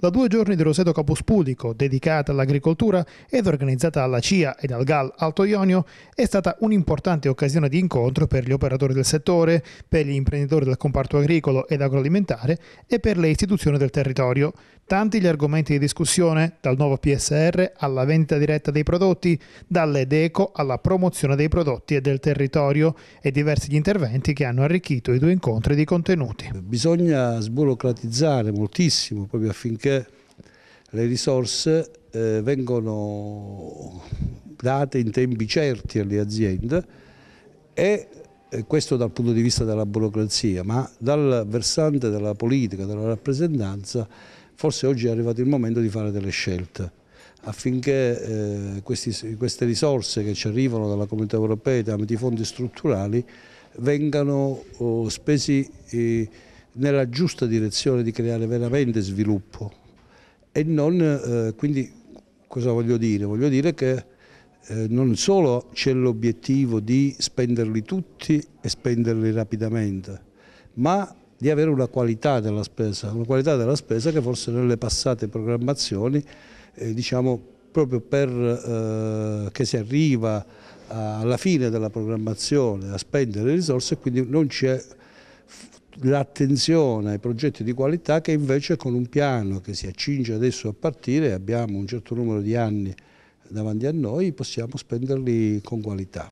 Da due giorni di Roseto Capuspulico, dedicata all'agricoltura ed organizzata alla CIA e dal GAL Alto Ionio, è stata un'importante occasione di incontro per gli operatori del settore, per gli imprenditori del comparto agricolo ed agroalimentare e per le istituzioni del territorio. Tanti gli argomenti di discussione, dal nuovo PSR alla vendita diretta dei prodotti, dalle deco alla promozione dei prodotti e del territorio e diversi gli interventi che hanno arricchito i due incontri di contenuti. Bisogna sburocratizzare moltissimo proprio affinché le risorse eh, vengono date in tempi certi alle aziende e eh, questo dal punto di vista della burocrazia, ma dal versante della politica, della rappresentanza, forse oggi è arrivato il momento di fare delle scelte affinché eh, questi, queste risorse che ci arrivano dalla comunità europea e tramite i fondi strutturali vengano oh, spesi eh, nella giusta direzione di creare veramente sviluppo e non, eh, quindi cosa voglio dire? Voglio dire che eh, non solo c'è l'obiettivo di spenderli tutti e spenderli rapidamente, ma di avere una qualità della spesa, una qualità della spesa che forse nelle passate programmazioni, eh, diciamo, proprio perché eh, si arriva alla fine della programmazione a spendere le risorse, quindi non c'è l'attenzione ai progetti di qualità che invece con un piano che si accinge adesso a partire, abbiamo un certo numero di anni davanti a noi, possiamo spenderli con qualità.